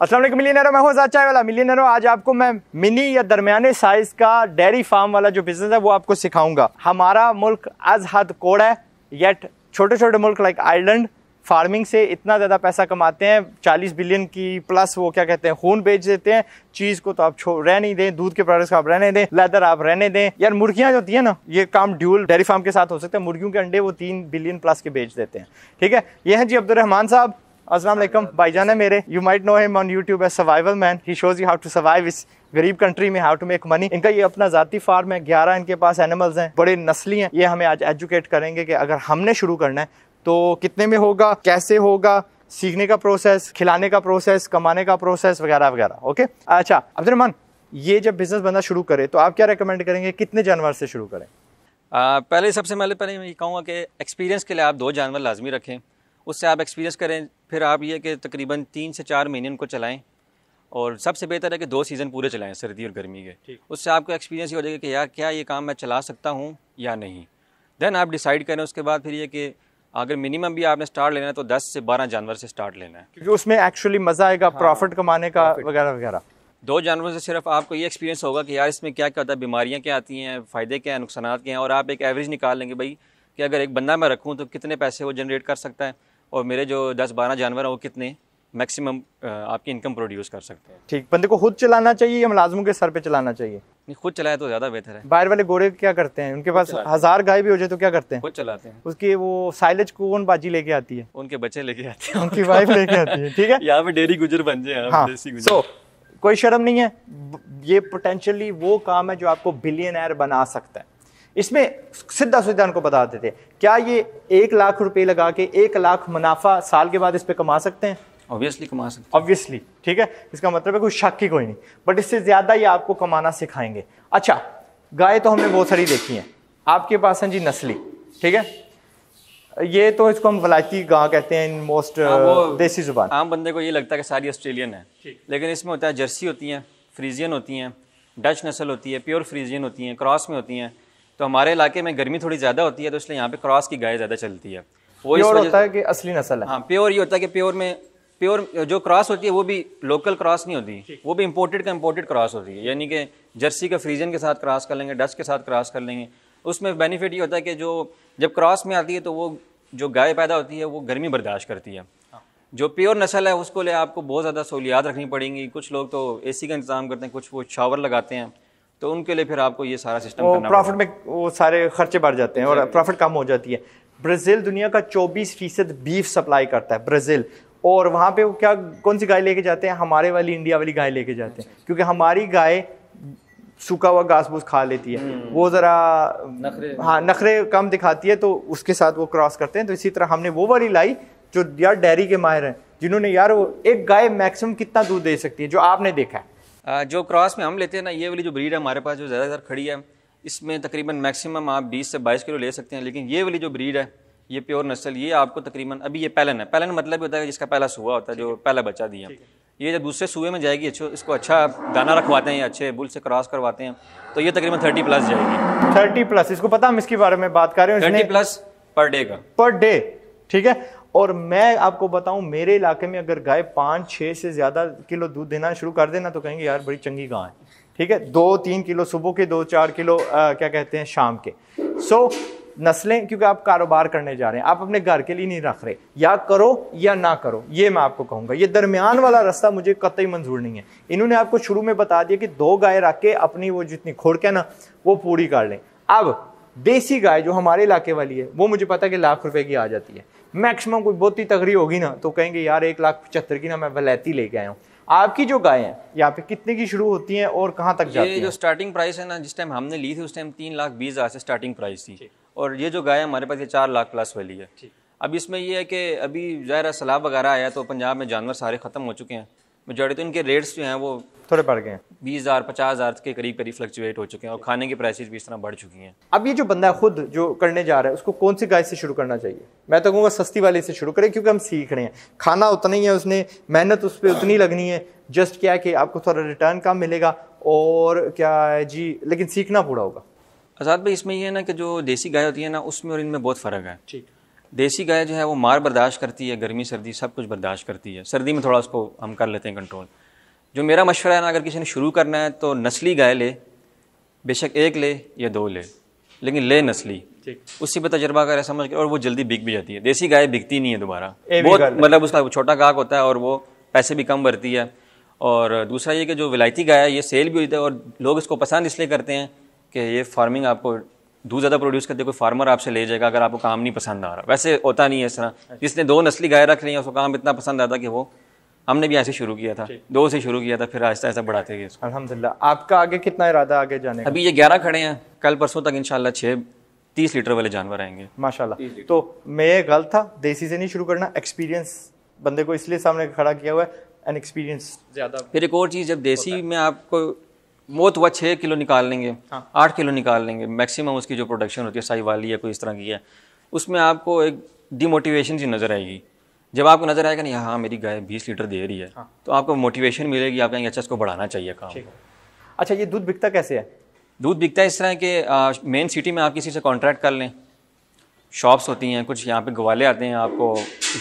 असलम मिलीनरों मैं हूँ चाय वाला मिलीनरों आज आपको मैं मिनी या दरमियाने साइज़ का डेयरी फार्म वाला जो बिज़नेस है वो आपको सिखाऊंगा हमारा मुल्क अज हद कोड़ है येट छोटे छोटे मुल्क लाइक आयरलैंड फार्मिंग से इतना ज़्यादा पैसा कमाते हैं 40 बिलियन की प्लस वो क्या कहते हैं खून बेच देते हैं चीज़ को तो आप छो रह नहीं दें दूध के प्रोडक्ट्स को आप रहने दें लेदर आप रहने दें यार मुर्गियाँ जो होती हैं ना ये काम ड्यूल डेयरी फार्म के साथ हो सकते हैं मुर्गियों के अंडे वो तीन बिलियन प्लस के बेच देते हैं ठीक है ये हैं जी अब्दुलरहमान साहब असलम भाईजान है मेरे you might know him on YouTube as survival man he shows you how to survive इस गरीब कंट्री में हाउ टू मेक मनी इनका ये अपना जाती फार्म है ग्यारह इनके पास एनिमल्स हैं बड़े नस्ली हैं ये हमें आज एजुकेट करेंगे कि अगर हमने शुरू करना है तो कितने में होगा कैसे होगा सीखने का प्रोसेस खिलाने का प्रोसेस कमाने का प्रोसेस वगैरह वगैरह ओके अच्छा अब्दुलरमान ये जब बिजनेस बंदा शुरू करे तो आप क्या रिकमेंड करेंगे कितने जानवर से शुरू करें आ, पहले सबसे पहले पहले मैं ये कहूँगा कि एक्सपीरियंस के लिए आप दो जानवर लाजमी रखें उससे आप एक्सपीरियंस करें फिर आप ये कि तकरीबन तीन से चार महीने उनको चलाएँ और सबसे बेहतर है कि दो सीज़न पूरे चलाएं सर्दी और गर्मी के उससे आपको एक्सपीरियंस ये हो जाएगा कि यार क्या ये काम मैं चला सकता हूँ या नहीं देन आप डिसाइड करें उसके बाद फिर ये कि अगर मिनिमम भी आपने स्टार्ट लेना है तो 10 से 12 जानवर से स्टार्ट लेना है क्योंकि उसमें एक्चुअली मज़ा आएगा हाँ, प्रॉफिट कमाने का वगैरह वगैरह दो जानवरों से सिर्फ आपको ये एक्सपीरियंस होगा कि यार इसमें क्या क्या होता है बीमारियाँ क्या आती हैं फ़ायदे क्या हैं नुकसान क्या हैं और आप एक एवरेज निकाल लेंगे भाई कि अगर एक बंदा मैं रखूँ तो कितने पैसे वो जनरेट कर सकता है और मेरे जो दस बारह जानवर हैं वो कितने मैक्सिमम आपकी इनकम प्रोड्यूस कर सकते हैं ठीक बंदे को खुद चलाना चाहिए या मुलाजमों के सर पे चलाना चाहिए नहीं खुद चलाए तो ज़्यादा बेहतर है बाहर वाले गोरे क्या करते हैं उनके पास हज़ार गाय भी हो जाए तो क्या करते हैं खुद चलाते हैं उसकी वो साइलेज कौन बाजी लेके आती है उनके बच्चे लेके आते हैं उनकी वाइफ लेके आती है ठीक है यहाँ पे डेयरी गुजर बन जाए हाँ सो कोई शर्म नहीं है ये पोटेंशियली वो काम है जो आपको बिलियन बना सकता है इसमें सीधा सीधा उनको बता देते क्या ये एक लाख रुपए लगा के एक लाख मुनाफा साल के बाद इस पर कमा सकते हैं ऑब्वियसली कमा सकते हैं ऑब्वियसली ठीक है इसका मतलब है कोई शक ही कोई नहीं बट इससे ज़्यादा ये आपको कमाना सिखाएंगे अच्छा गाय तो हमने बहुत सारी देखी हैं आपके पास हैं जी नस्ली ठीक है ये तो इसको हम वलायती गाँव कहते हैं इन मोस्ट हाँ, uh, देसी जुबान आम बंदे को ये लगता है कि सारी ऑस्ट्रेलियन है लेकिन इसमें होता है जर्सी होती हैं फ्रीजियन होती हैं डच नस्ल होती है प्योर फ्रीजियन होती हैं क्रॉस में होती हैं तो हमारे इलाके में गर्मी थोड़ी ज़्यादा होती है तो इसलिए यहाँ पे क्रॉस की गाय ज़्यादा चलती है वो प्योर होता है कि असली नस्ल है हाँ प्योर ये होता है कि प्योर में प्योर जो क्रॉस होती है वो भी लोकल क्रॉस नहीं होती वो भी इम्पोर्टेड का इम्पोर्टेड क्रॉस होती है यानी कि जर्सी का फ्रीजन के साथ क्रॉस कर लेंगे डस्ट के साथ क्रॉस कर लेंगे उसमें बेनिफिट ये होता है कि जो जब क्रॉस में आती है तो वो जो गाय पैदा होती है वो गर्मी बर्दाश्त करती है हाँ। जो प्योर नस्ल है उसको ले आपको बहुत ज़्यादा सहूलियात रखनी पड़ेंगी कुछ लोग तो ए का इंतज़ाम करते हैं कुछ वो शावर लगाते हैं तो उनके लिए फिर आपको ये सारा सिस्टम प्रॉफिट में वो सारे खर्चे बढ़ जाते हैं और प्रॉफिट कम हो जाती है ब्राज़ील दुनिया का 24 फीसद बीफ सप्लाई करता है ब्राज़ील और वहाँ पे वो क्या कौन सी गाय लेके जाते हैं हमारे वाली इंडिया वाली गाय लेके जाते हैं क्योंकि हमारी गाय सूखा हुआ घास फूस खा लेती है हम्म। वो ज़रा हाँ नखरे कम दिखाती है तो उसके साथ वो क्रॉस करते हैं तो इसी तरह हमने वो वाली लाई जो यार डेयरी के माहिर हैं जिन्होंने यार वो एक गाय मैक्सिमम कितना दूध दे सकती है जो आपने देखा है जो क्रॉस में हम लेते हैं ना ये वाली जो ब्रीड है हमारे पास जो ज़्यादातर खड़ी है इसमें तकरीबन मैक्सिमम आप 20 से 22 किलो ले सकते हैं लेकिन ये वाली जो ब्रीड है ये प्योर नस्ल ये आपको तकरीबन अभी ये पैलन है पैलन मतलब होता है जिसका पहला सुआ होता है जो पहला बच्चा दिया ये जब दूसरे सुए में जाएगी अच्छे इसको अच्छा दाना रखवाते हैं अच्छे बुल से क्रॉस करवाते हैं तो ये तकरीबन थर्टी प्लस जाएगी थर्टी प्लस इसको पता हम इसके बारे में बात कर रहे हैं थर्टी प्लस पर डे का पर डे ठीक है और मैं आपको बताऊं मेरे इलाके में अगर गाय पाँच छः से ज़्यादा किलो दूध देना शुरू कर देना तो कहेंगे यार बड़ी चंगी गाय है ठीक है दो तीन किलो सुबह के दो चार किलो आ, क्या कहते हैं शाम के सो so, नस्लें क्योंकि आप कारोबार करने जा रहे हैं आप अपने घर के लिए नहीं रख रहे या करो या ना करो ये मैं आपको कहूँगा ये दरमियान वाला रास्ता मुझे कतई मंजूर नहीं है इन्होंने आपको शुरू में बता दिया कि दो गाय रख के अपनी वो जितनी खोड़ है ना वो पूरी कर लें अब देसी गाय जो हमारे इलाके वाली है वो मुझे पता है कि लाख रुपए की आ जाती है मैक्सिमम कोई बहुत ही तगड़ी होगी ना तो कहेंगे यार एक लाख पचहत्तर की ना मैं वलैती लेके आया हूँ आपकी जो गाय है यहाँ पे कितने की शुरू होती हैं और कहाँ तक जाती ये जो स्टार्टिंग प्राइस है ना जिस टाइम हमने ली थी उस टाइम तीन लाख बीस हज़ार से स्टार्टिंग प्राइस थी और ये जो गाय हमारे पास ये चार लाख प्लस वाली है अब इसमें यह है कि अभी ज़ाहिर सलाब वगैरह आया तो पंजाब में जानवर सारे ख़त्म हो चुके हैं मेजोरिटी तो इनके रेट्स जो हैं वो थोड़े बढ़ गए बीस हज़ार पचास हज़ार के करीब करीब फ्लक्चुएट हो चुके हैं और खाने की प्राइसेस भी इस तरह बढ़ चुकी हैं अब ये जो बंदा खुद जो करने जा रहा है उसको कौन सी गाय से शुरू करना चाहिए मैं तो कहूँगा सस्ती वाली से शुरू करें क्योंकि हम सीख रहे हैं खाना उतना ही है उसने मेहनत उस पर उतनी लगनी है जस्ट क्या है कि आपको थोड़ा रिटर्न कम मिलेगा और क्या है जी लेकिन सीखना पूरा होगा आज़ाद भाई इसमें यह है ना कि जो देसी गाय होती है ना उसमें और इनमें बहुत फ़र्क है ठीक देसी गाय जो है वो मार बर्दाश्त करती है गर्मी सर्दी सब कुछ बर्दाश्त करती है सर्दी में थोड़ा उसको हम कर लेते हैं कंट्रोल जो मेरा मशवरा है ना अगर किसी ने शुरू करना है तो नस्ली गाय ले बेशक एक ले या दो ले लेकिन ले नस्ली उसी पर तजर्बा कर समझ के और वो जल्दी बिक भी जाती है देसी गाय बिकती नहीं है दोबारा बहुत मतलब उसका छोटा गाहक होता है और वो पैसे भी कम भरती है और दूसरा ये कि जो विलायती गाय है ये सेल भी होती है और लोग इसको पसंद इसलिए करते हैं कि ये फार्मिंग आपको दूध ज़्यादा प्रोड्यूस करते कोई फार्मर आपसे ले जाएगा अगर आपको काम नहीं पसंद आ रहा वैसे होता नहीं है इस तरह अच्छा। जिसने दो नस्ली गाय रख ली है उसको काम इतना पसंद आता कि वो हमने भी ऐसे शुरू किया था दो से शुरू किया था फिर आहिस्ता आहिस्ता बढ़ाते गए अलहमदिल्ला आपका आगे कितना इरादा आगे जाने का? अभी ये ग्यारह खड़े हैं कल परसों तक इनशाला छः तीस लीटर वाले जानवर आएंगे माशाल्लाह तो मैं ये गलत था देसी से नहीं शुरू करना एक्सपीरियंस बंदे को इसलिए सामने खड़ा किया हुआ है एन एक्सपीरियंस ज़्यादा फिर एक और चीज़ जब देसी में आपको वो तो वह छः किलो निकाल लेंगे हाँ। आठ किलो निकाल लेंगे मैक्सिमम उसकी जो प्रोडक्शन होती है साई वाली या कोई इस तरह की है उसमें आपको एक डिमोटिवेशन सी नज़र आएगी जब आपको नजर आएगा नहीं हाँ मेरी गाय बीस लीटर दे रही है हाँ। तो आपको मोटिवेशन मिलेगी आप कहेंगे अच्छा इसको बढ़ाना चाहिए काम अच्छा ये दूध बिकता कैसे है दूध बिकता है इस तरह के मेन सिटी में आप किसी से कॉन्ट्रैक्ट कर लें शॉप्स होती हैं कुछ यहाँ पे ग्वाले आते हैं आपको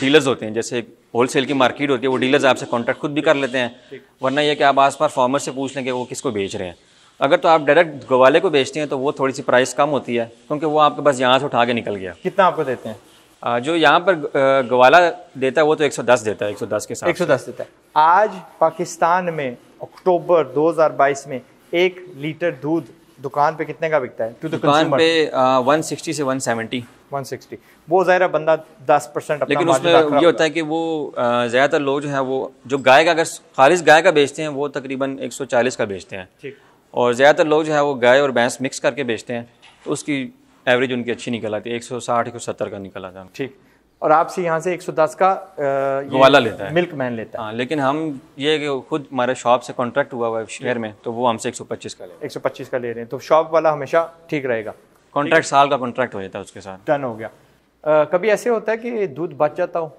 डीलर्स होते हैं जैसे होल सेल की मार्केट होती है वो डीलर्स आपसे कॉन्ट्रैक्ट खुद भी कर लेते हैं वरना यह कि आप आस पास फार्मर से पूछ लें कि वो किसको बेच रहे हैं अगर तो आप डायरेक्ट गवाले को बेचते हैं तो वो थोड़ी सी प्राइस कम होती है क्योंकि वो आपके पास यहाँ से उठा के निकल गया कितना आपको देते हैं जो यहाँ पर ग्वाला देता है वो तो 110 देता है 110 के साथ 110 देता है आज पाकिस्तान में अक्टूबर 2022 में एक लीटर दूध दुकान पे कितने का बिकता है टू दुकान पे वन सिक्सटी से वन सेवेंटी वन सिक्सटी वो ज़ाहिर बंदा दस परसेंट लेकिन उसमें ये होता है कि वो ज़्यादातर लोग जो है वो जो गाय का अगर खालिश गाय का बेचते हैं वो तकरीबन एक सौ चालीस का बेचते हैं और ज़्यादातर लोग जो है वो गाय और भैंस मिक्स करके बेचते हैं तो उसकी एवरेज उनकी अच्छी निकल आती है एक एक सौ साठ सौ सत्तर का निकल आता है ठीक और आपसे यहाँ से 110 का वाला लेता है मिल्क मैन लेता है हाँ लेकिन हम ये खुद हमारे शॉप से कॉन्ट्रैक्ट हुआ हुआ है शहर में तो वो हमसे 125 का ले एक सौ 125 का ले रहे हैं तो शॉप वाला हमेशा ठीक रहेगा कॉन्ट्रैक्ट साल का कॉन्ट्रैक्ट हो जाता है उसके साथ डन हो गया आ, कभी ऐसे होता है कि दूध बच जाता हो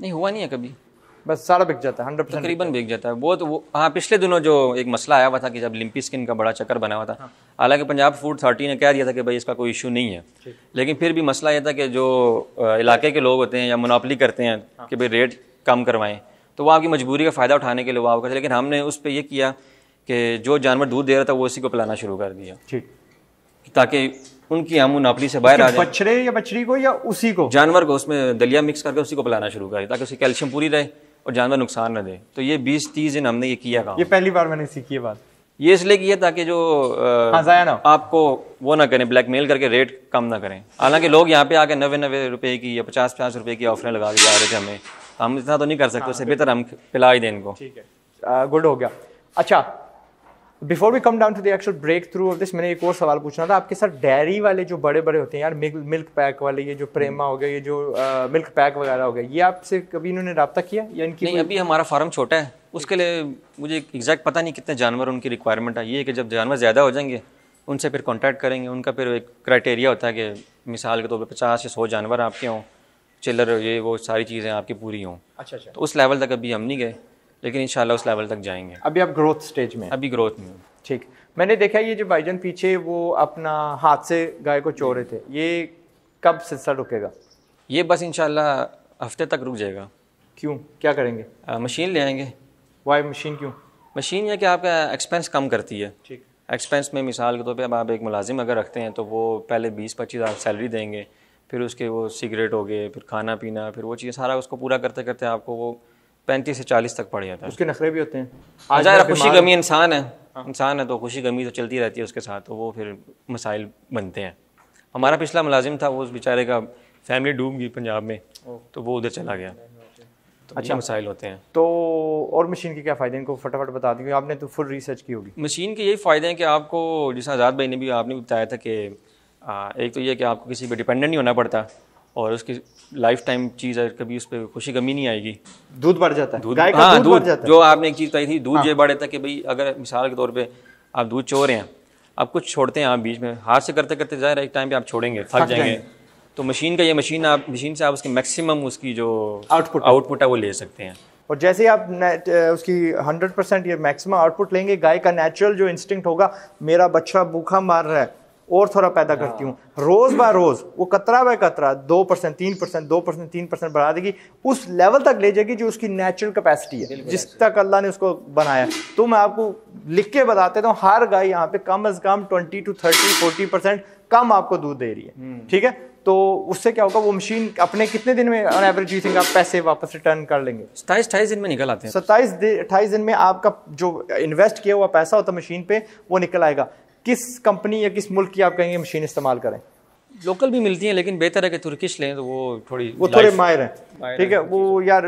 नहीं हुआ नहीं है कभी बस सारा बिक जाता है हंड्रेड परसेंट तकरीबन बिक जाता है वो तो वो हाँ पिछले दिनों जो एक मसला आया हुआ था कि जब लिम्पी स्किन का बड़ा चक्कर बना हुआ था हाँ। हालांकि पंजाब फूड अथॉरिटी ने कह दिया था कि भाई इसका कोई इशू नहीं है लेकिन फिर भी मसला ये था कि जो इलाके के लोग होते हैं या मुनापली करते हैं हाँ। कि भाई रेट कम करवाएँ तो वो आपकी मजबूरी का फ़ायदा उठाने के लिए वो आप लेकिन हमने उस पर यह किया कि जो जानवर दूध दे रहा था वो उसी को पिलाना शुरू कर दिया ठीक ताकि उनकी हम मुनाफली से बाहर आ जाए बछड़े या बछड़ी को या उसी को जानवर को उसमें दलिया मिक्स करके उसी को पिलाना शुरू करें ताकि उसकी कैल्शियम पूरी रहे और जानवर नुकसान न दे तो ये बीस तीस दिन हमने ये किया काम ये पहली बार मैंने सीखी है बात ये इसलिए किया ताकि जो आ, हाँ, ना आपको वो ना करें ब्लैकमेल करके रेट कम ना करें हालांकि लोग यहाँ पे आके नबे नबे रुपए की या पचास पचास रुपए की ऑफरें लगा के जा रहे थे हमें हम इतना तो नहीं कर सकते हाँ, उससे बेहतर हम पिला ही दें इनको ठीक है गुड हो गया अच्छा before we come down to the actual breakthrough of this मैंने एक और सवाल पूछना था आपके साथ डेयरी वाले जो बड़े बड़े होते हैं यार मिल्क मिल्क पैक वाले ये जो प्रेमा हम्म। हो गया ये जो मिल्क पैक वगैरह हो गया ये आपसे कभी इन्होंने रबता किया या इनकी नहीं अभी हमारा फार्म छोटा है उसके लिए मुझे एग्जैक्ट पता नहीं कितने जानवर उनकी रिक्वायरमेंट है ये कि जब जानवर ज़्यादा हो जाएंगे उनसे फिर कॉन्टैक्ट करेंगे उनका फिर एक क्राइटेरिया होता है कि मिसाल के तौर पर पचास या सौ जानवर आपके हों चिलर ये वो सारी चीज़ें आपकी पूरी हों अच्छा अच्छा तो उस लेवल तक अभी हम नहीं गए लेकिन इन उस लेवल तक जाएंगे अभी आप ग्रोथ स्टेज में अभी ग्रोथ में ठीक मैंने देखा ये जो भाईजान पीछे वो अपना हाथ से गाय को चो रहे थे ये कब सिलसिला रुकेगा ये बस इनशाला हफ्ते तक रुक जाएगा क्यों क्या करेंगे आ, मशीन ले आएंगे वाई मशीन क्यों मशीन यह कि आपका एक्सपेंस कम करती है ठीक एक्सपेंस में मिसाल के तौर तो पर अब आप एक मुलाजिम अगर रखते हैं तो वो पहले बीस पच्चीस हजार सैलरी देंगे फिर उसके वो सिगरेट हो गए फिर खाना पीना फिर वो चीज़ सारा उसको पूरा करते करते आपको वो पैंतीस से चालीस तक पड़ जाता है उसके नखरे भी होते हैं हाँ, आज खुशी गमी इंसान है हाँ। इंसान है तो खुशी गमी तो चलती रहती है उसके साथ तो वो फिर मसाइल बनते हैं हमारा पिछला मुलाजिम था वो उस बेचारे का फैमिली डूब गई पंजाब में तो वो उधर चला गया तो अच्छा मसाइल होते हैं तो और मशीन के क्या फ़ायदे इनको फटाफट बता दें आपने तो फुल रिसर्च की होगी मशीन के यही फ़ायदे हैं कि आपको जिस आज़ाद भाई ने भी आपने बताया था कि एक तो ये कि आपको किसी पर डिपेंडेंट नहीं होना पड़ता और उसकी लाइफ टाइम चीज़ है कभी उस पर खुशी कमी नहीं आएगी दूध बढ़ जाता है दूध गाय का हाँ, दूध, बढ़ जाता है जो आपने एक चीज़ कही थी दूध हाँ। ये बढ़े था कि भाई अगर मिसाल के तौर पे आप दूध चो रहे हैं आप कुछ छोड़ते हैं आप बीच में हाथ से करते करते जाहिर एक टाइम पे आप छोड़ेंगे थक जाएंगे तो मशीन का ये मशीन आप मशीन से आप उसकी मैक्सिमम उसकी जो आउटपुट आउटपुट है वो ले सकते हैं और जैसे ही आप उसकी 100 परसेंट ये मैक्सिमम आउटपुट लेंगे गाय का नेचुरल जो इंस्टिंक्ट होगा मेरा बच्चा भूखा मार रहा है और थोड़ा पैदा करती हाँ। हूँ रोज़ बाय रोज़ वो कतरा बाय कतरा दो परसेंट तीन परसेंट दो परसेंट तीन परसेंट बढ़ा देगी उस लेवल तक ले जाएगी जो उसकी नेचुरल कैपेसिटी है जिस तक अल्लाह ने उसको बनाया तो मैं आपको लिख के बताते हूँ तो हर गाय यहाँ पे कम अज़ कम twenty to thirty forty percent कम आपको दूध दे रही है हम्म। ठीक है तो उससे क्या होगा वो मशीन अपने कितने दिन में ऑन एवरेज यू थिंक आप पैसे वापस रिटर्न कर लेंगे सत्ताईस अठाईस दिन में निकल आते हैं सत्ताईस अट्ठाईस दिन में आपका जो इन्वेस्ट किया हुआ पैसा होता मशीन पे वो निकल आएगा किस कंपनी या किस मुल्क की आप कहेंगे मशीन इस्तेमाल करें लोकल भी मिलती हैं लेकिन बेहतर है कि तुर्किश लें तो वो थोड़ी वो थोड़े माहिर हैं ठीक है वो यार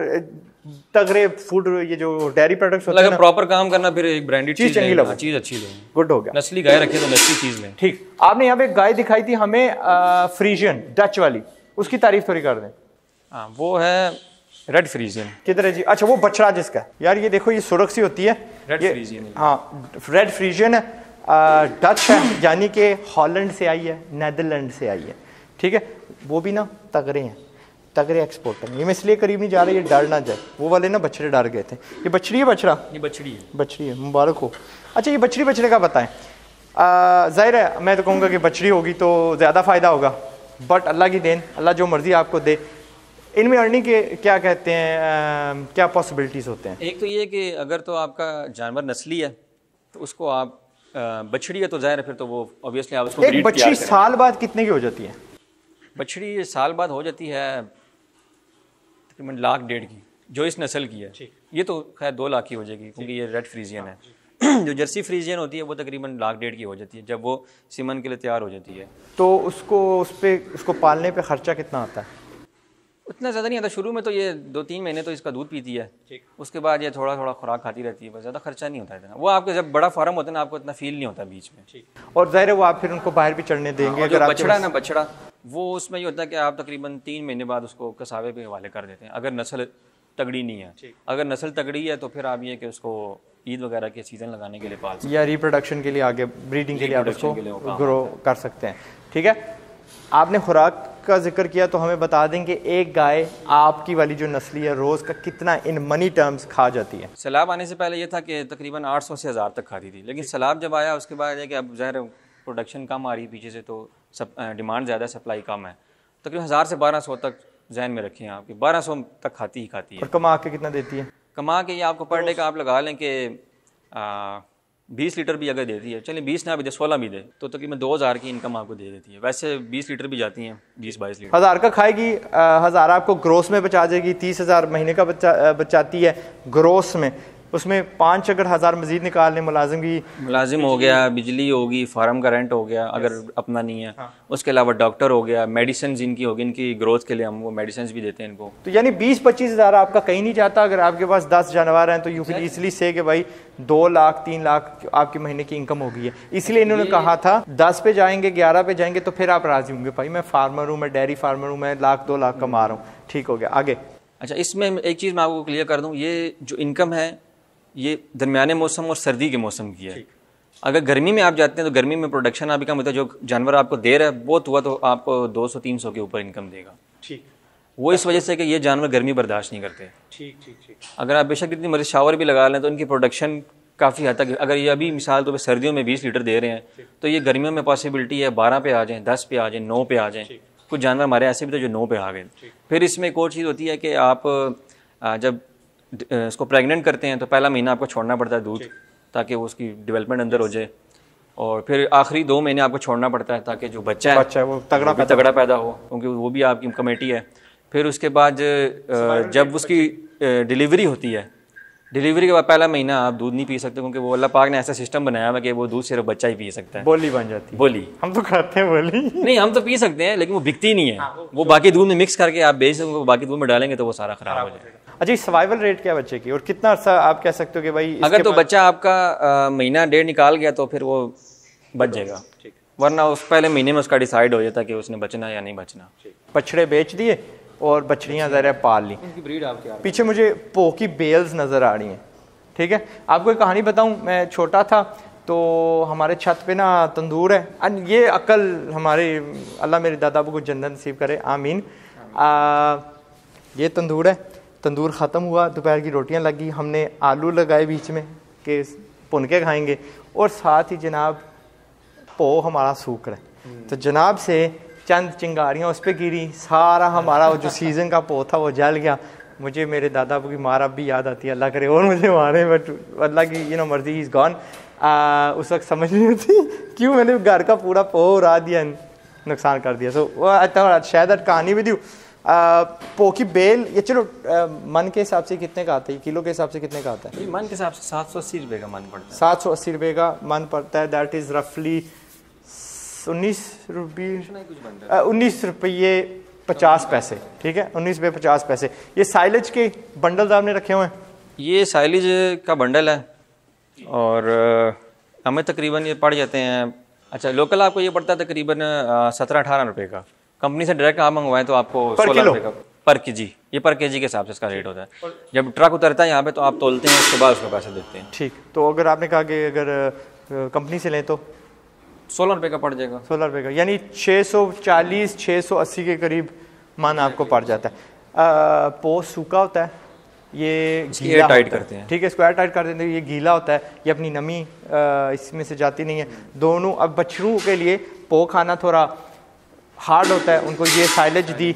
तगड़े फूड ये जो डेयरी प्रोडक्ट्स होते मतलब हैं प्रॉपर काम करना फिर एक ब्रांडेड चीज चंगी हाँ, लगे चीज अच्छी लगे गुड हो गया नस्ली गाय रखे तो नस्ली चीज लें ठीक आपने यहाँ पे गाय दिखाई थी हमें फ्रीजियन डच वाली उसकी तारीफ थोड़ी कर दें हाँ, वो है रेड फ्रीजियन कितने जी अच्छा वो बछड़ा जिसका यार ये देखो ये सुरक्षित होती है रेड फ्रीजियन हाँ रेड फ्रीजियन है डच है यानी कि हॉलैंड से आई है नैदरलैंड से आई है ठीक है वो भी ना तगड़े हैं तगड़े एक्सपोर्टर ये मैं इसलिए करीब नहीं जा रहा ये डर ना जाए वो वाले ना बछड़े डर गए थे ये बछड़ी है बछड़ा ये बछड़ी है बछड़ी है मुबारक हो अच्छा ये बछड़ी बछड़े का बताएं जाहिर है मैं तो कहूँगा कि बछड़ी होगी तो ज़्यादा फ़ायदा होगा बट अल्लाह की देन अल्लाह जो मर्ज़ी आपको दे इनमें अर्निंग के क्या कहते हैं क्या पॉसिबिलिटीज़ होते हैं एक तो ये कि अगर तो आपका जानवर नस्ली है तो उसको आप बछड़ी है तो जाहिर है फिर तो वो ऑब्वियसली आप उसको एक बछड़ी साल बाद कितने की हो जाती है बछड़ी साल बाद हो जाती है तकरीबन लाख डेढ़ की जो इस नस्ल की है ये तो खैर दो लाख की हो जाएगी क्योंकि ये रेड फ्रीजियन हाँ। है जो जर्सी फ्रीजियन होती है वो तकरीबन लाख डेढ़ की हो जाती है जब वो सीमन के लिए तैयार हो जाती है तो उसको उस पर उसको पालने पर खर्चा कितना आता है उतना ज़्यादा नहीं आता शुरू में तो ये दो तीन महीने तो इसका दूध पीती है उसके बाद ये थोड़ा थोड़ा खुराक खाती रहती है बस ज़्यादा खर्चा नहीं होता है इतना वो आपके जब बड़ा फार्म होता है ना आपको इतना फील नहीं होता बीच में और ज़ाहिर है वो आप फिर उनको बाहर भी चढ़ने हाँ, देंगे अगर बछड़ा ना बछड़ा वो उसमें ये होता है कि आप तकरीबन तीन महीने बाद उसको कसावे के हवाले कर देते हैं अगर नस्ल तगड़ी नहीं है अगर नस्ल तगड़ी है तो फिर आप ये कि उसको ईद वगैरह के सीज़न लगाने के लिए पाल या रिप्रोडक्शन के लिए आगे ब्रीडिंग के लिए आप उसको ग्रो कर सकते हैं ठीक है आपने खुराक का जिक्र किया तो हमें बता दें कि एक गाय आपकी वाली जो नस्ली है रोज़ का कितना इन मनी टर्म्स खा जाती है सैलाब आने से पहले ये था कि तकरीबन 800 से हज़ार तक खाती थी लेकिन सैलाब जब आया उसके बाद है कि अब जहर प्रोडक्शन कम आ रही है पीछे से तो सब डिमांड ज़्यादा सप्लाई कम है तकरीबन हज़ार से बारह तक जहन में हैं आपकी बारह सौ तक खाती ही खाती है और कमा के कितना देती है कमा के ये आपको पर डे का आप लगा लें कि बीस लीटर भी अगर देती है चलिए बीस ना भी दे सोलह भी दे तो तकरीबन दो हज़ार की इनकम आपको दे देती है वैसे बीस लीटर भी जाती हैं बीस बाईस लीटर हज़ार का खाएगी हज़ार आपको ग्रोस में बचा देगी तीस हज़ार महीने का बचा बचाती है ग्रोस में उसमें पाँच अगर हज़ार मजीद निकाल लें मुलाजिम की मुलाजिम हो गया बिजली होगी फार्म का रेंट हो गया अगर अपना नहीं है हाँ। उसके अलावा डॉक्टर हो गया मेडिसिन जिनकी होगी इनकी ग्रोथ के लिए हम वो मेडिसिन भी देते हैं इनको तो यानी बीस पच्चीस हज़ार आपका कहीं नहीं जाता अगर आपके पास दस जानवर हैं तो यू फिर इसलिए से कि भाई दो लाख तीन लाख आपके महीने की इनकम होगी है इसलिए इन्होंने कहा था दस पे जाएंगे ग्यारह पे जाएंगे तो फिर आप राजी होंगे भाई मैं फार्मर हूँ मैं डेयरी फार्मर हूँ मैं लाख दो लाख कमा रहा हूँ ठीक हो गया आगे अच्छा इसमें एक चीज़ मैं आपको क्लियर कर दूँ ये जो इनकम है ये दरमिया मौसम और सर्दी के मौसम की है अगर गर्मी में आप जाते हैं तो गर्मी में प्रोडक्शन आपका मतलब जो जानवर आपको दे रहा है बहुत हुआ तो आपको दो सौ तीन सौ के ऊपर इनकम देगा ठीक वो इस वजह से कि ये जानवर गर्मी बर्दाश्त नहीं करते ठीक ठीक ठीक अगर आप बेशक इतनी मर्जी शावर भी लगा लें तो इनकी प्रोडक्शन काफ़ी हद तक अगर ये अभी मिसाल तो सर्दियों में बीस लीटर दे रहे हैं तो ये गर्मियों में पॉसिबिलिटी है बारह पे आ जाएँ दस पे आ जाएँ नौ पे आ जाएँ कुछ जानवर हमारे ऐसे भी तो जो नौ पे आ गए फिर इसमें एक और चीज़ होती है कि आप जब इसको प्रेग्नेंट करते हैं तो पहला महीना आपको छोड़ना पड़ता है दूध ताकि वो उसकी डेवलपमेंट अंदर हो जाए और फिर आखिरी दो महीने आपको छोड़ना पड़ता है ताकि जो बच्चा है बच्चा है वो तगड़ा पैदा तगड़ा पैदा हो क्योंकि वो भी आपकी कमेटी है फिर उसके बाद जब उसकी डिलीवरी होती है डिलीवरी के बाद पहला महीना आप दूध नहीं पी सकते क्योंकि वो अल्लाह पाक ने ऐसा सिस्टम बनाया हुआ कि वो दूध सिर्फ बच्चा ही पी सकता है बोली बन जाती है बोली हम तो खाते हैं बोली नहीं हम तो पी सकते हैं लेकिन वो बिकती नहीं है हाँ, वो बाकी दूध में मिक्स करके आप बेच सकते बाकी दूध में डालेंगे तो वो सारा खराब हो जाएगा अच्छा सर्वाइवल रेट क्या बच्चे की और कितना अर्सा आप कह सकते हो कि भाई अगर तो बच्चा आपका महीना डेढ़ निकाल गया तो फिर वो बच जाएगा वरना उस पहले महीने में उसका डिसाइड हो जाता कि उसने बचना या नहीं बचना बछड़े बेच दिए और बछड़ियाँ ज़रा पाल ली ब्रीड आपके पीछे मुझे पो की बेल्स नज़र आ रही हैं ठीक है आपको एक कहानी बताऊं मैं छोटा था तो हमारे छत पे ना तंदूर है एंड ये अकल हमारे अल्लाह मेरे दादा को जन्नत नसीब करे आमीन आ, ये तंदूर है तंदूर ख़त्म हुआ दोपहर की रोटियां लगी हमने आलू लगाए बीच में कि भुन के खाएंगे और साथ ही जनाब पो हमारा सूख रहा है हम्म। तो जनाब से चंद चिंगारियाँ उस पर गिरी सारा हमारा जो सीज़न का पो था वो जल गया मुझे मेरे दादा की मार अब भी याद आती है अल्लाह करे और मुझे मारे बट अल्लाह की यू नो मर्जी इज़ गॉन उस वक्त समझ नहीं होती क्यों मैंने घर का पूरा पो उड़ा दिया नुकसान कर दिया तो वो अच्छा शायद अट कहानी भी दी पोकी बेल ये चलो आ, मन के हिसाब से कितने का आता है किलो के हिसाब से कितने का आता है मन के हिसाब से सात सौ अस्सी रुपये का मन पड़ता है सात सौ अस्सी रुपये का मन पड़ता है दैट इज़ रफली उन्नीस रुपये उन्नीस रुपये पचास पैसे ठीक है उन्नीस रुपये पचास पैसे ये साइलेज के बंडल आपने रखे हुए हैं ये साइलेज का बंडल है और हमें तकरीबन ये पड़ जाते हैं अच्छा लोकल आपको ये पड़ता है तकरीबन सत्रह अठारह रुपये का कंपनी से डायरेक्ट आप मंगवाएं तो आपको पर किलो पर के जी ये पर के जी के हिसाब से इसका रेट होता है जब ट्रक उतरता है यहाँ पे तो आप तोलते हैं उसके बाद उसको पैसे देते हैं ठीक तो अगर आपने कहा कि अगर कंपनी से लें तो सोलह रुपये का पड़ जाएगा सोलह रुपये का यानी छः सौ चालीस छः सौ अस्सी के करीब मान आपको पड़ जाता है आ, पोस्ट सूखा होता है ये गीला टाइट करते हैं ठीक है स्क्वायर टाइट कर देते हैं ये गीला होता है ये अपनी नमी इसमें से जाती नहीं है दोनों अब बछरू के लिए पो खाना थोड़ा हार्ड होता है उनको ये साइलेज दी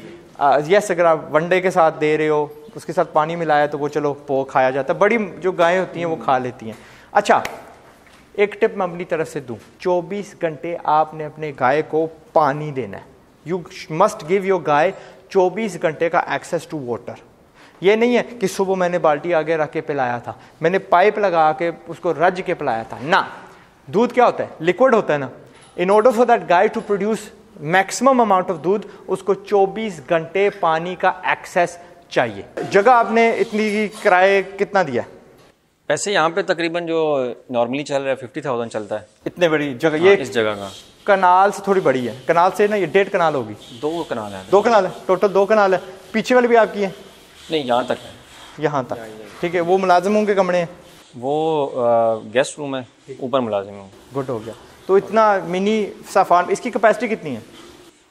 यस अगर आप वनडे के साथ दे रहे हो उसके साथ पानी मिलाया तो वो चलो पो खाया जाता है बड़ी जो गायें होती हैं वो खा लेती हैं अच्छा एक टिप मैं अपनी तरफ से दूं 24 घंटे आपने अपने गाय को पानी देना है यू मस्ट गिव योर गाय 24 घंटे का एक्सेस टू वाटर ये नहीं है कि सुबह मैंने बाल्टी आगे रख के पिलाया था मैंने पाइप लगा के उसको रज के पिलाया था ना दूध क्या होता है लिक्विड होता है ना इन ऑर्डर फॉर दैट गाय to produce maximum amount of दूध उसको 24 घंटे पानी का एक्सेस चाहिए जगह आपने इतनी किराए कितना दिया वैसे यहाँ पे तकरीबन जो नॉर्मली चल रहा है फिफ्टी थाउजेंड चलता है इतने बड़ी जगह हाँ, ये इस जगह का कनाल से थोड़ी बड़ी है कनाल से ना ये डेढ़ कनाल होगी दो कनाल है दो कनाल है टोटल दो कनाल है पीछे वाले भी आपकी है नहीं यहाँ तक है यहाँ तक ठीक है वो मुलाजिम होंगे कमरे हैं वो गेस्ट रूम है ऊपर मुलाजिम गुड हो गया तो इतना मिनी सा फार्म इसकी कैपेसिटी कितनी है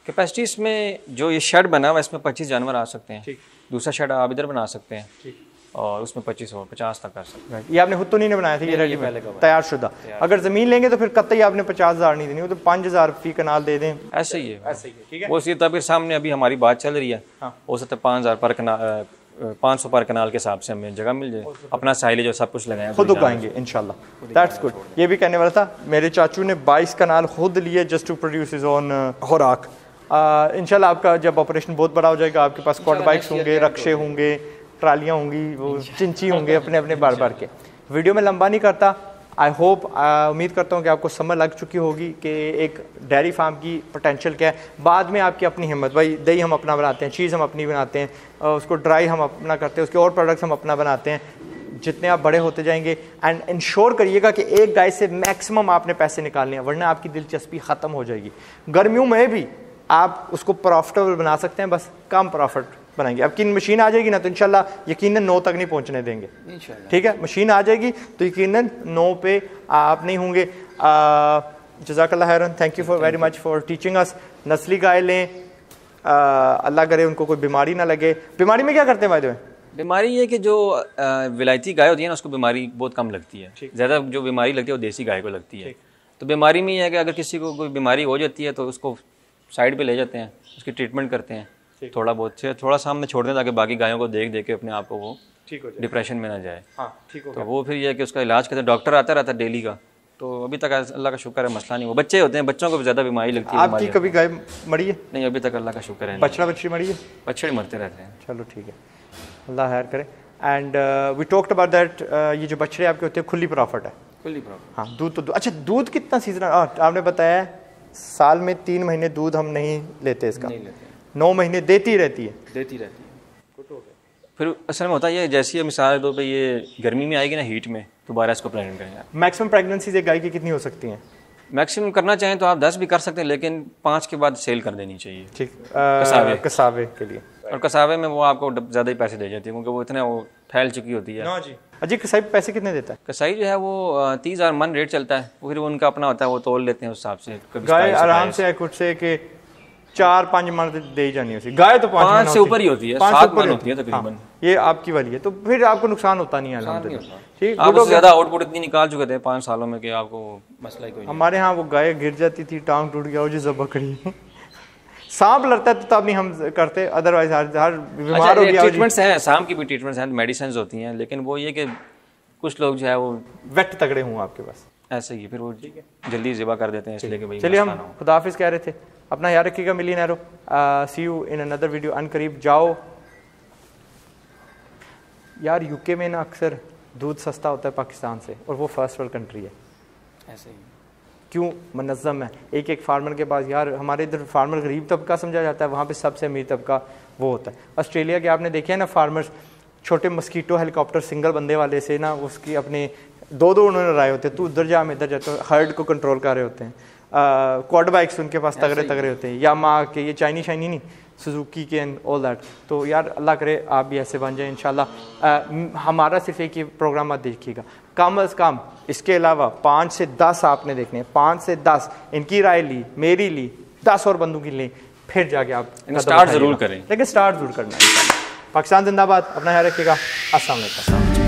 कैपेसिटी इसमें जो ये शेड बना हुआ इसमें पच्चीस जानवर आ सकते हैं दूसरा शेड आप इधर बना सकते हैं और उसमें पच्चीस और पचास तक कर सकते हैं ये आपने खुद तो नहीं बनाया था ये रेडी पहले तैयार शुदा अगर ज़मीन लेंगे तो फिर कतई आपने पचास हज़ार नहीं देनी वो तो पाँच हज़ार फी कनाल दे दें ऐसे ही है ऐसे ही है ठीक है वो सीधा फिर सामने अभी हमारी बात चल रही है हाँ। हो सकता है पाँच हज़ार पर कनाल पाँच सौ पर कनाल के हिसाब से हमें जगह मिल जाए अपना साहिल जो सब कुछ लगाएंगे खुद उगाएंगे इन दैट्स गुड ये भी कहने वाला था मेरे चाचू ने बाईस कनाल खुद लिए just to produce is on खुराक uh, इनशाला आपका जब ऑपरेशन बहुत बड़ा हो जाएगा आपके पास कॉट बाइक्स होंगे रक्शे होंगे ट्रालियाँ होंगी वो चिंची होंगे अपने अपने बार बार के वीडियो में लंबा नहीं करता आई होप uh, उम्मीद करता हूँ कि आपको समझ लग चुकी होगी कि एक डेयरी फार्म की पोटेंशियल क्या है बाद में आपकी अपनी हिम्मत भाई दही हम अपना बनाते हैं चीज़ हम अपनी बनाते हैं उसको ड्राई हम अपना करते हैं उसके और प्रोडक्ट्स हम अपना बनाते हैं जितने आप बड़े होते जाएंगे एंड इंश्योर करिएगा कि एक गाय से मैक्सिमम आपने पैसे निकालने हैं वरना आपकी दिलचस्पी ख़त्म हो जाएगी गर्मियों में भी आप उसको प्रॉफिटेबल बना सकते हैं बस कम प्रॉफिट बनाएंगे अब किन मशीन आ जाएगी ना तो इनशाला यकीन नौ तक नहीं पहुंचने देंगे ठीक है मशीन आ जाएगी तो यकीन नौ पे आप नहीं होंगे जजाकल्ला हैरन thank you for very much for teaching us नस्ली गाय लें अल्लाह करे उनको कोई बीमारी ना लगे बीमारी में क्या करते हैं भाई बीमारी ये कि जो विलायती गाय होती है ना उसको बीमारी बहुत कम लगती है ज़्यादा जो बीमारी लगती है वो देसी गाय को लगती है तो बीमारी में यह है कि अगर किसी को कोई बीमारी हो जाती है तो उसको साइड पे ले जाते हैं उसकी ट्रीटमेंट करते हैं थोड़ा बहुत से थोड़ा सा हमने छोड़ दें ताकि बाकी गायों को देख देख के अपने आप को वो ठीक हो जाए डिप्रेशन में ना जाए हाँ, ठीक हो तो वो फिर ये कि उसका इलाज करते डॉक्टर आता रहता है डेली का तो अभी तक अल्लाह का शुक्र है मसला नहीं वो बच्चे होते हैं बच्चों को भी ज़्यादा बीमारी लगती है आपकी कभी गाय मरी है नहीं अभी तक अल्लाह का शुक्र है बछड़ा बछड़ी मरी है बछड़े मरते रहते हैं चलो ठीक है अल्लाह हैर करे and we talked about that ये जो बछड़े आपके होते हैं खुली प्रॉफिट है खुली प्रॉफिट हाँ दूध तो अच्छा दूध कितना सीजन हाँ, आपने बताया साल में तीन महीने दूध हम नहीं लेते इसका नहीं लेते नौ महीने देती रहती है देती रहती है फिर असल में होता है जैसी है मिसाल दो पे ये गर्मी में आएगी ना हीट में दोबारा इसको प्रेगनेंट करेंगे मैक्सिमम प्रेगनेंसीज एक गाय की कितनी हो सकती हैं मैक्सिमम करना चाहें तो आप दस भी कर सकते हैं लेकिन पाँच के बाद सेल कर देनी चाहिए ठीक कसावे कसावे के लिए और कसावे में वो आपको ज़्यादा ही पैसे दे जाती है क्योंकि वो इतना वो फैल चुकी होती है ना जी अजय कसाई पैसे कितने देता है कसाई जो है वो तीस हज़ार मन रेट चलता है फिर वो उनका अपना होता है वो तोल लेते हैं उस हिसाब से गाय आराम से कुछ से कि चार पांच मन दे जानी होती गाय तो पांच पांच से ऊपर ही होती है सात मन होती है तकरीबन हाँ, ये आपकी वाली है तो फिर आपको नुकसान होता नहीं है ठीक आप ज्यादा आउटपुट इतनी निकाल चुके थे पाँच सालों में कि आपको मसला कोई हमारे यहाँ वो गाय गिर जाती थी टांग टूट गया वो जिसे बकरी सांप लड़ता तो तब नहीं हम करते अदरवाइज हर हर बीमार अच्छा, हो गया ट्रीटमेंट्स हैं सांप की भी ट्रीटमेंट्स हैं मेडिसिन होती हैं लेकिन वो ये कि कुछ लोग जो है वो वेट तगड़े हूँ आपके पास ऐसे ही फिर वो जल्दी ज़िबा कर देते हैं इसलिए चलिए हम खुदाफिज कह रहे थे अपना याद रखिएगा मिली नैरो see you in another video करीब जाओ यार यूके में ना अक्सर दूध सस्ता होता है पाकिस्तान से और वो फर्स्ट वर्ल्ड कंट्री है ऐसे ही क्यों मनज़म है एक एक फार्मर के पास यार हमारे इधर फार्मर गरीब तबका समझा जाता है वहाँ पे सबसे अमीर तबका वो होता है ऑस्ट्रेलिया के आपने देखे हैं ना फार्मर्स छोटे मस्कीटो हेलीकॉप्टर सिंगल बंदे वाले से ना उसकी अपने दो दो उन्होंने राय होते हैं तू उधर जा मैं इधर जाते तो हर्ड को कंट्रोल कर रहे होते हैं क्वाड बाइक्स उनके पास तगड़े तगड़े होते हैं या माँ के ये चाइनी शाइनी नहीं सुजुकी के एंड ऑल दैट तो यार अल्लाह करे आप भी ऐसे बन जाए इन हमारा सिर्फ एक ये प्रोग्राम आप देखिएगा कम अज़ कम इसके अलावा पाँच से दस आपने देखने पाँच से दस इनकी राय ली मेरी ली दस और बंदूक की लें फिर जाके आप स्टार्ट जरूर करें लेकिन स्टार्ट जरूर करना पाकिस्तान जिंदाबाद अपना ख्याल रखिएगा असल